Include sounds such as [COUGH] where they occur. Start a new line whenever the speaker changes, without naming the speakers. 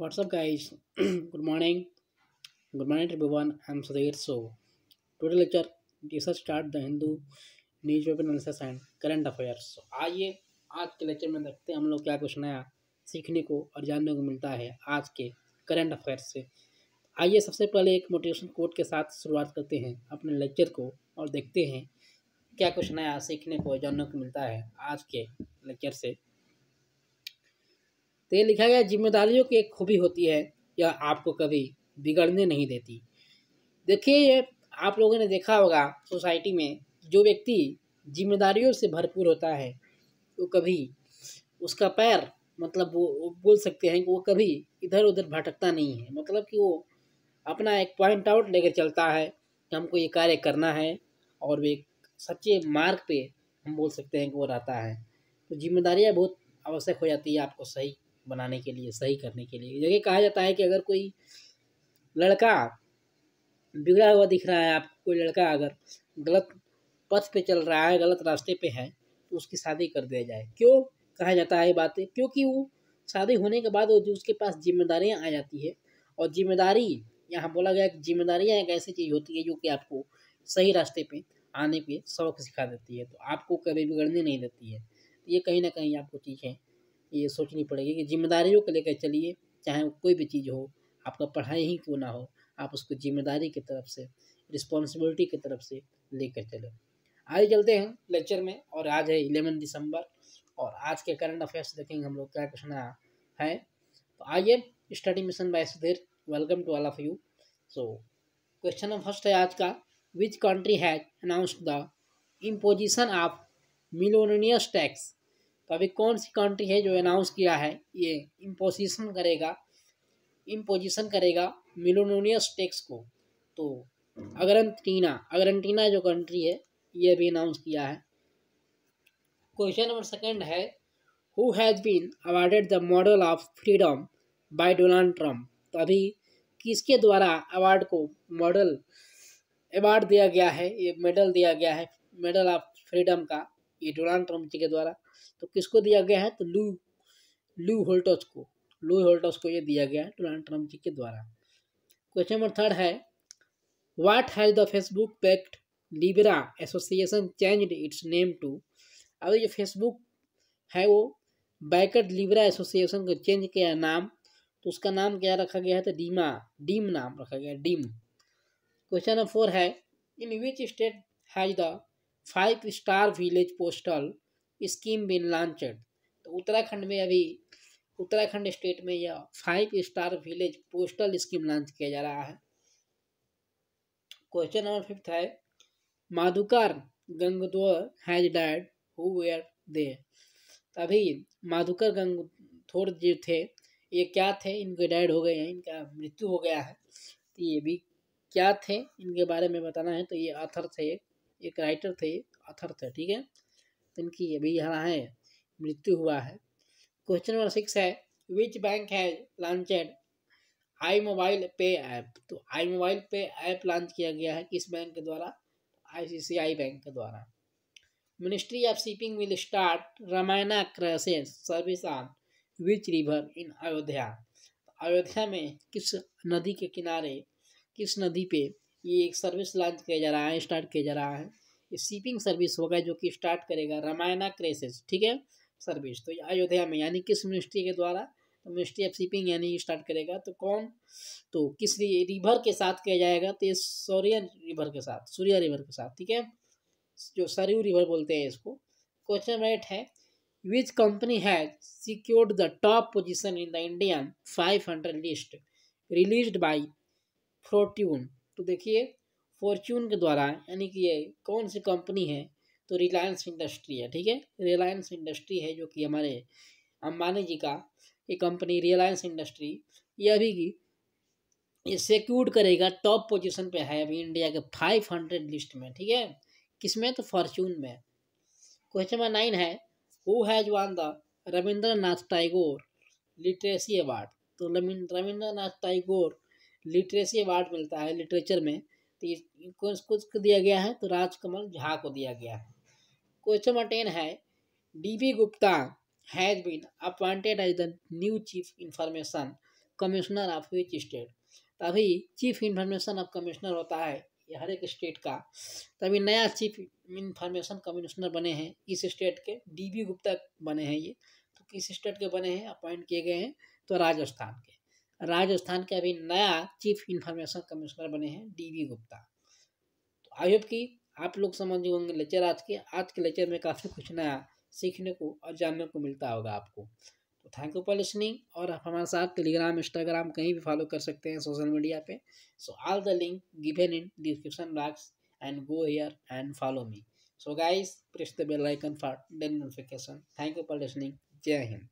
What's up guys? [CLEARS THROAT] Good morning. Good morning everyone. I'm Sudhir. So today lecture a start the Hindu newspaper analysis and current affairs. So आइए आज के lecture में देखते हैं हम लोग क्या कुछ नया सीखने को और जानने को मिलता है आज के करंट अफेयर्स से आइए सबसे पहले एक मोटिवेशन कोट के साथ शुरुआत करते हैं अपने लेक्चर को और देखते हैं क्या कुछ नया सीखने को जानने को मिलता है आज के लेक्चर से तो ये लिखा गया जिम्मेदारियों की एक खूबी होती है यह आपको कभी बिगड़ने नहीं देती देखिए ये आप लोगों ने देखा होगा सोसाइटी में जो व्यक्ति जिम्मेदारियों से भरपूर होता है वो कभी उसका पैर मतलब वो, वो बोल सकते हैं कि वो कभी इधर उधर भटकता नहीं है मतलब कि वो अपना एक पॉइंट आउट लेकर चलता है कि हमको ये कार्य करना है और वे सच्चे मार्ग पे हम बोल सकते हैं कि वो रहता है तो जिम्मेदारियाँ बहुत आवश्यक हो जाती है आपको सही बनाने के लिए सही करने के लिए जगह कहा जाता है कि अगर कोई लड़का बिगड़ा हुआ दिख रहा है आपको कोई लड़का अगर गलत पथ पे चल रहा है गलत रास्ते पे है तो उसकी शादी कर दिया जाए क्यों कहा जाता है बातें क्योंकि वो शादी होने के बाद वो जो उसके पास जिम्मेदारियाँ आ जाती है और जिम्मेदारी यहाँ बोला गया कि जिम्मेदारियाँ एक ऐसी चीज़ होती है जो कि आपको सही रास्ते पर आने पे शौक सिखा देती है तो आपको कभी बिगड़ने नहीं देती है तो ये कहीं ना कहीं आपको चीज़ें ये सोचनी पड़ेगी कि जिम्मेदारियों को लेकर चलिए चाहे कोई भी चीज़ हो आपका पढ़ाई ही क्यों ना हो आप उसको जिम्मेदारी की तरफ से रिस्पॉन्सिबिलिटी की तरफ से लेकर चले आइए चलते हैं लेक्चर में और आज है इलेवन दिसंबर और आज के करंट अफेयर्स देखेंगे हम लोग क्या क्वेश्चन है तो आइए study mission by Sudhir welcome to all of you so question number first है आज का which country has announced the imposition of millionaires tax तो अभी कौन सी कंट्री है जो अनाउंस किया है ये इम्पोजिशन करेगा इम्पोजिशन करेगा मिलोनोनियस टैक्स को तो अगरंटीना अगरंटीना जो कंट्री है ये भी अनाउंस किया है क्वेश्चन नंबर सेकंड है who has been awarded the medal of freedom by Donald Trump तो अभी किसके द्वारा अवार्ड को मॉडल अवार्ड दिया गया है ये मेडल दिया गया है मेडल ऑफ फ्रीडम का ये डोनाल्ड ट्रम्प जी के द्वारा तो किसको दिया गया है तो लू लू होल्टस को लू होल्टस को ये दिया गया है डोनाल्ड ट्रंप जी के द्वारा क्वेश्चन नंबर थर्ड है what has the Facebook backed Libra association change its name to अब ये फेसबुक है वो बैकट लिबरा एसोसिएशन को चेंज किया नाम तो उसका नाम क्या रखा गया है तो डीमा डीम नाम रखा गया डीम क्वेश्चन नंबर फोर है in which state has the five star village postal scheme been launched तो उत्तराखंड में अभी उत्तराखंड स्टेट में यह five star village postal scheme launch किया जा रहा है क्वेश्चन नंबर फिफ्थ है Madhukar Gangadhar has died who were they अभी माधुकर गंगथोर जी थे ये क्या थे इनके डैड हो गए हैं इनका मृत्यु हो गया है तो ये भी क्या थे इनके बारे में बताना है तो ये आथर थे एक राइटर थे आथर थे ठीक है इनकी अभी यहाँ है मृत्यु हुआ है क्वेश्चन नंबर सिक्स है which bank has launched I mobile pay app तो I mobile pay app launch किया गया है किस बैंक के द्वारा आई बैंक के द्वारा ministry of shipping will start Ramayana cruises service on which river in Ayodhya Ayodhya में किस नदी के किनारे किस नदी पे ये एक सर्विस लॉन्च किया जा रहा है स्टार्ट किया जा रहा है शिपिंग सर्विस होगा जो कि स्टार्ट करेगा रामायणा क्रेसेस ठीक है सर्विस तो अयोध्या में यानी किस मिनिस्ट्री के द्वारा तो मिनिस्ट्री ऑफ शिपिंग यानी स्टार्ट करेगा तो कौन तो किस रिवर के साथ किया जाएगा तो ये सौर्य रिवर के साथ सूर्य रिवर के साथ ठीक है जो सरयू रिवर बोलते हैं इसको क्वेश्चन नंबर एट है which company has secured the top position in the Indian five hundred list release by Fortune तो देखिए फॉर्च्यून के द्वारा यानी कि ये कौन सी कंपनी है तो रिलायंस इंडस्ट्री है ठीक है रिलायंस इंडस्ट्री है जो कि हमारे अम्बानी जी का ये कंपनी रिलायंस इंडस्ट्री ये अभी की ये सिक्योर करेगा टॉप पोजीशन पे है अभी इंडिया के फाइव हंड्रेड लिस्ट में ठीक है किसमें तो फॉर्च्यून में क्वेश्चन नंबर नाइन है who has won the Rabindranath Tagore literacy award तो रविंद्रनाथ टाइगोर लिटरेसी अवार्ड मिलता है लिटरेचर में कुछ को दिया गया है तो राजकमल झा को दिया गया है क्वेश्चन नंबर टेन है DB Gupta has been appointed as the new chief information commissioner of which state तभी चीफ इंफॉर्मेशन ऑफ कमिश्नर होता है हर एक स्टेट का तभी नया चीफ इंफॉर्मेशन कमिश्नर बने हैं इस स्टेट के डीबी गुप्ता बने हैं ये तो किस स्टेट के बने हैं अपॉइंट किए गए हैं तो राजस्थान के राजस्थान के अभी नया चीफ इन्फॉर्मेशन कमिश्नर बने हैं डीवी गुप्ता तो आई होप कि आप लोग समझ होंगे लेक्चर आज के आज के लेक्चर में काफ़ी कुछ नया सीखने को और जानने को मिलता होगा आपको तो थैंक यू फॉर लिसनिंग और आप हमारे साथ टेलीग्राम इंस्टाग्राम कहीं भी फॉलो कर सकते हैं सोशल मीडिया पे so all the link given in description box and go here and follow me so guys press the bell icon for daily notification thank you for listening जय हिंद